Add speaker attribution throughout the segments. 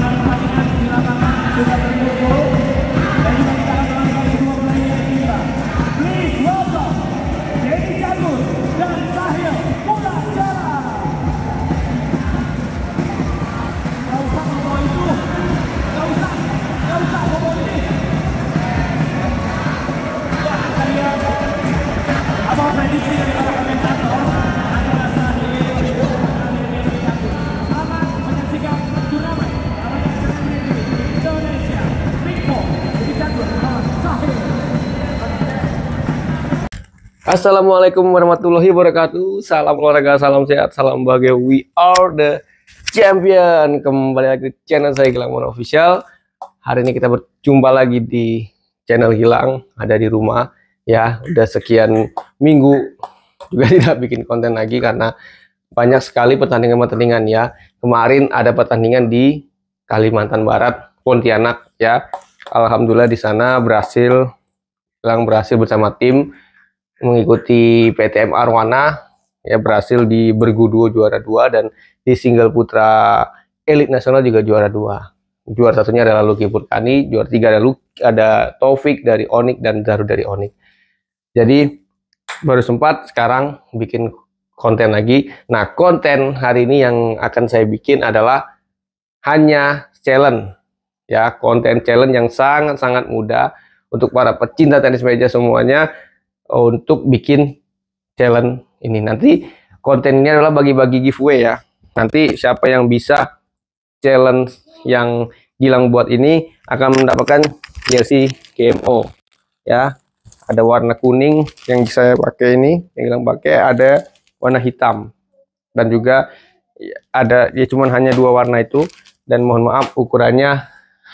Speaker 1: lapangan di lapangan sudah terkumpul Assalamualaikum warahmatullahi wabarakatuh. Salam olahraga, salam sehat, salam bahagia. We are the champion. Kembali lagi di channel saya Gilang Mono Official. Hari ini kita berjumpa lagi di channel Gilang, ada di rumah ya. Udah sekian minggu juga tidak bikin konten lagi karena banyak sekali pertandingan-pertandingan ya. Kemarin ada pertandingan di Kalimantan Barat, Pontianak ya. Alhamdulillah di sana berhasil Gilang berhasil bersama tim mengikuti PTM Arwana ya berhasil di bergu duo juara dua dan di single putra elit nasional juga juara dua. Juara satunya adalah Lucky Purkani, juara tiga ada Luki, ada Taufik dari Onik dan Daru dari Onik. Jadi baru sempat sekarang bikin konten lagi. Nah, konten hari ini yang akan saya bikin adalah hanya challenge. Ya, konten challenge yang sangat-sangat mudah untuk para pecinta tenis meja semuanya untuk bikin challenge ini. Nanti kontennya adalah bagi-bagi giveaway ya. Nanti siapa yang bisa challenge yang Gilang buat ini akan mendapatkan jersey GMO ya. Ada warna kuning yang saya pakai ini, yang Gilang pakai ada warna hitam dan juga ya, ada ya cuman hanya dua warna itu dan mohon maaf ukurannya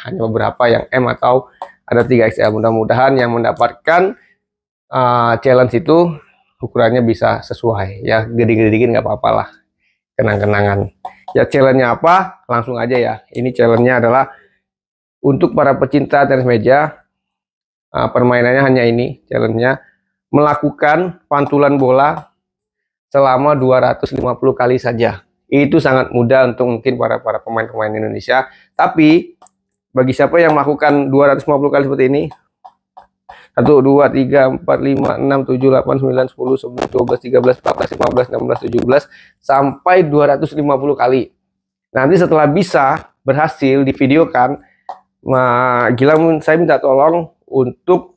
Speaker 1: hanya beberapa yang M atau ada 3XL. Mudah-mudahan yang mendapatkan uh, challenge itu ukurannya bisa sesuai ya gede-gede dikit nggak apa-apalah kenang-kenangan ya challenge-nya apa langsung aja ya ini challenge-nya adalah untuk para pecinta tenis meja uh, permainannya hanya ini challenge-nya melakukan pantulan bola selama 250 kali saja itu sangat mudah untuk mungkin para para pemain-pemain Indonesia tapi bagi siapa yang melakukan 250 kali seperti ini 1, 2, 3, 4, 5, 6, 7, 8, 9, 10, 11, 12, 13, 14, 15, 16, 17 sampai 250 kali. Nanti setelah bisa berhasil divideokan, nah, gila saya minta tolong untuk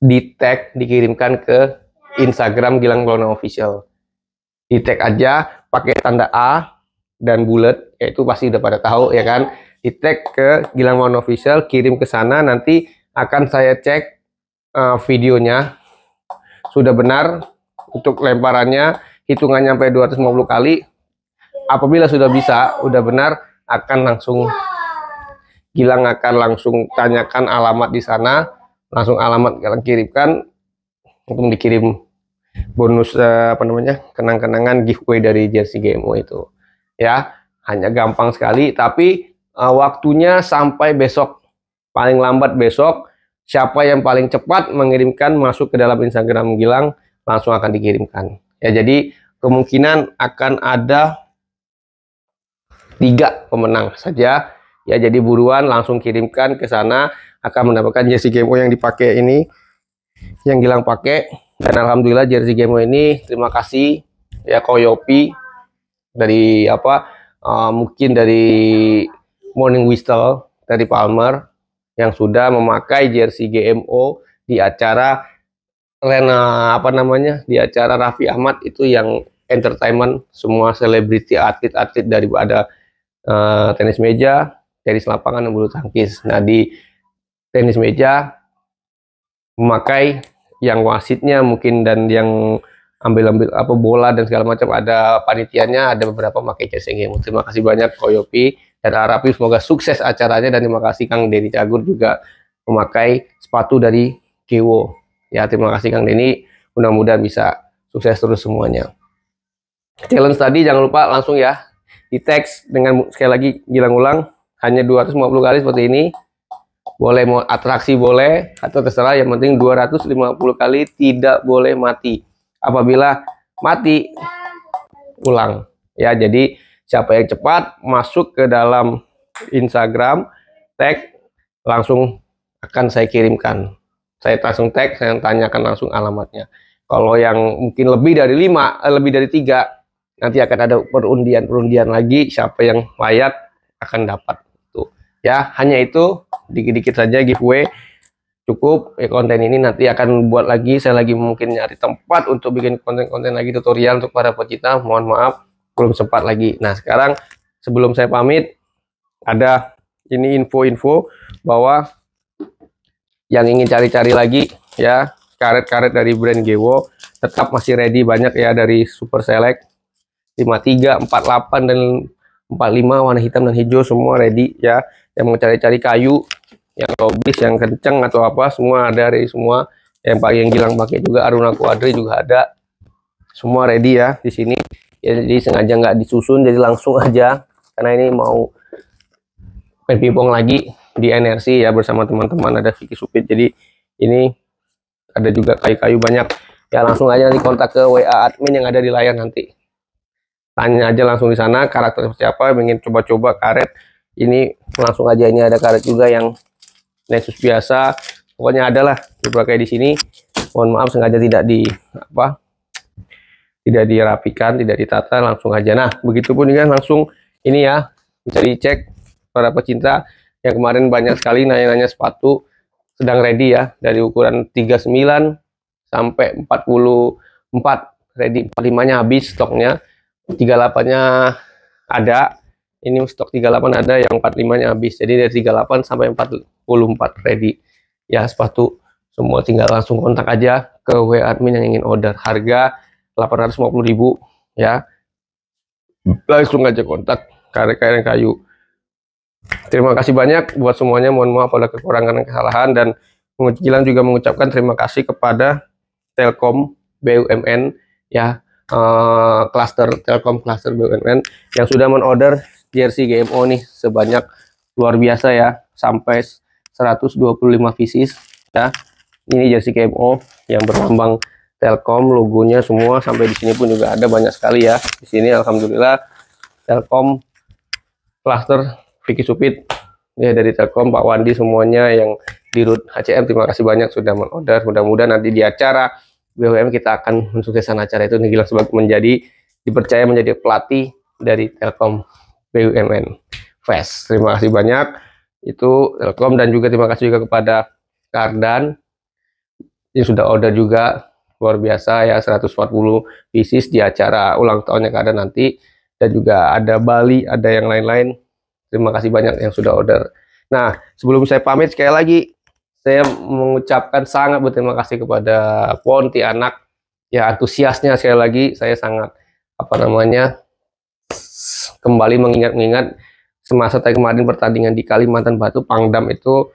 Speaker 1: di tag dikirimkan ke Instagram Gilang Glono Official. Di tag aja pakai tanda A dan bulat, yaitu pasti udah pada tahu ya kan. Di tag ke Gilang Glono Official, kirim ke sana nanti akan saya cek uh, videonya sudah benar untuk lemparannya hitungannya sampai 250 kali apabila sudah bisa sudah benar akan langsung Gilang akan langsung tanyakan alamat di sana langsung alamat kalian kirimkan untuk dikirim bonus uh, apa namanya kenang-kenangan giveaway dari jersey GMO itu ya hanya gampang sekali tapi uh, waktunya sampai besok paling lambat besok siapa yang paling cepat mengirimkan masuk ke dalam Instagram Gilang langsung akan dikirimkan. Ya, jadi kemungkinan akan ada tiga pemenang saja. Ya, jadi buruan langsung kirimkan ke sana akan mendapatkan jersey game yang dipakai ini yang Gilang pakai dan alhamdulillah jersey game ini terima kasih ya Koyopi dari apa uh, mungkin dari Morning Whistle dari Palmer yang sudah memakai jersey GMO di acara Lena apa namanya di acara Raffi Ahmad itu yang entertainment semua selebriti atlet-atlet dari ada uh, tenis meja, tenis lapangan bulu tangkis. Nah di tenis meja memakai yang wasitnya mungkin dan yang ambil-ambil apa bola dan segala macam ada panitianya ada beberapa pakai jersey GMO Terima kasih banyak Koyopi dan harapin semoga sukses acaranya dan terima kasih Kang Denny Cagur juga memakai sepatu dari Kewo. Ya, terima kasih Kang Denny. Mudah-mudahan bisa sukses terus semuanya. Challenge tadi jangan lupa langsung ya di teks dengan sekali lagi gilang ulang hanya 250 kali seperti ini. Boleh mau atraksi boleh atau terserah yang penting 250 kali tidak boleh mati. Apabila mati ulang ya jadi siapa yang cepat masuk ke dalam Instagram tag langsung akan saya kirimkan saya langsung tag saya tanyakan langsung alamatnya kalau yang mungkin lebih dari lima eh, lebih dari tiga nanti akan ada perundian perundian lagi siapa yang layak akan dapat tuh ya hanya itu dikit-dikit saja giveaway cukup ya konten ini nanti akan buat lagi saya lagi mungkin nyari tempat untuk bikin konten-konten lagi tutorial untuk para pecinta mohon maaf belum sempat lagi. Nah, sekarang sebelum saya pamit ada ini info-info bahwa yang ingin cari-cari lagi ya karet-karet dari brand Gewo tetap masih ready banyak ya dari Super Select 53, 48 dan 45 warna hitam dan hijau semua ready ya. Yang mau cari-cari kayu, yang lobis, yang kenceng atau apa semua ada dari semua. Yang pakai yang Gilang pakai juga Aruna Quadri juga ada. Semua ready ya di sini jadi sengaja nggak disusun jadi langsung aja karena ini mau main lagi di NRC ya bersama teman-teman ada Vicky Supit jadi ini ada juga kayu-kayu banyak ya langsung aja nanti kontak ke WA admin yang ada di layar nanti tanya aja langsung di sana karakter siapa ingin coba-coba karet ini langsung aja ini ada karet juga yang Nexus biasa pokoknya adalah dipakai di sini mohon maaf sengaja tidak di apa tidak dirapikan, tidak ditata, langsung aja. Nah, begitu pun juga langsung ini ya, bisa dicek para pecinta yang kemarin banyak sekali nanya-nanya sepatu sedang ready ya, dari ukuran 39 sampai 44 ready 45-nya habis stoknya, 38-nya ada, ini stok 38 ada yang 45-nya habis. Jadi dari 38 sampai 44 ready. Ya, sepatu semua tinggal langsung kontak aja ke WA admin yang ingin order. Harga 850.000 ya langsung aja kontak karya-karya kayu terima kasih banyak buat semuanya mohon maaf pada kekurangan dan kesalahan dan Gilang juga mengucapkan terima kasih kepada Telkom BUMN ya uh, Telkom cluster BUMN yang sudah menorder jersey GMO nih sebanyak luar biasa ya sampai 125 pieces ya ini jersey GMO yang berlambang Telkom logonya semua sampai di sini pun juga ada banyak sekali ya di sini alhamdulillah Telkom cluster Vicky Supit ya dari Telkom Pak Wandi semuanya yang di root HCM terima kasih banyak sudah mengorder. mudah-mudahan nanti di acara BWM kita akan mensukseskan acara itu Nigila sebagai menjadi dipercaya menjadi pelatih dari Telkom BUMN Fest terima kasih banyak itu Telkom dan juga terima kasih juga kepada Kardan yang sudah order juga luar biasa ya 140 pieces di acara ulang tahunnya yang ada nanti dan juga ada Bali ada yang lain-lain terima kasih banyak yang sudah order nah sebelum saya pamit sekali lagi saya mengucapkan sangat berterima kasih kepada Ponti anak ya antusiasnya sekali lagi saya sangat apa namanya kembali mengingat-ingat semasa tadi kemarin pertandingan di Kalimantan Batu Pangdam itu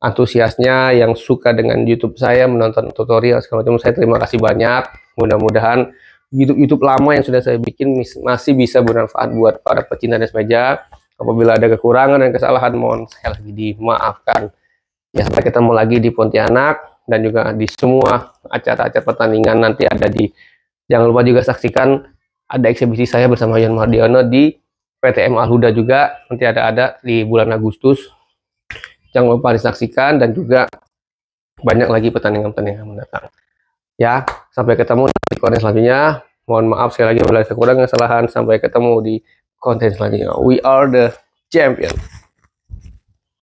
Speaker 1: antusiasnya yang suka dengan YouTube saya menonton tutorial segala macam saya terima kasih banyak mudah-mudahan YouTube YouTube lama yang sudah saya bikin masih bisa bermanfaat buat para pecinta dan meja apabila ada kekurangan dan kesalahan mohon saya lagi dimaafkan ya sampai ketemu lagi di Pontianak dan juga di semua acara-acara pertandingan nanti ada di jangan lupa juga saksikan ada eksibisi saya bersama Yon Mardiono di PTM Alhuda juga nanti ada ada di bulan Agustus Jangan lupa disaksikan dan juga banyak lagi pertandingan-pertandingan mendatang. Ya, sampai ketemu di konten selanjutnya. Mohon maaf sekali lagi bila ada kekurangan kesalahan. Sampai ketemu di konten selanjutnya. We are the champion.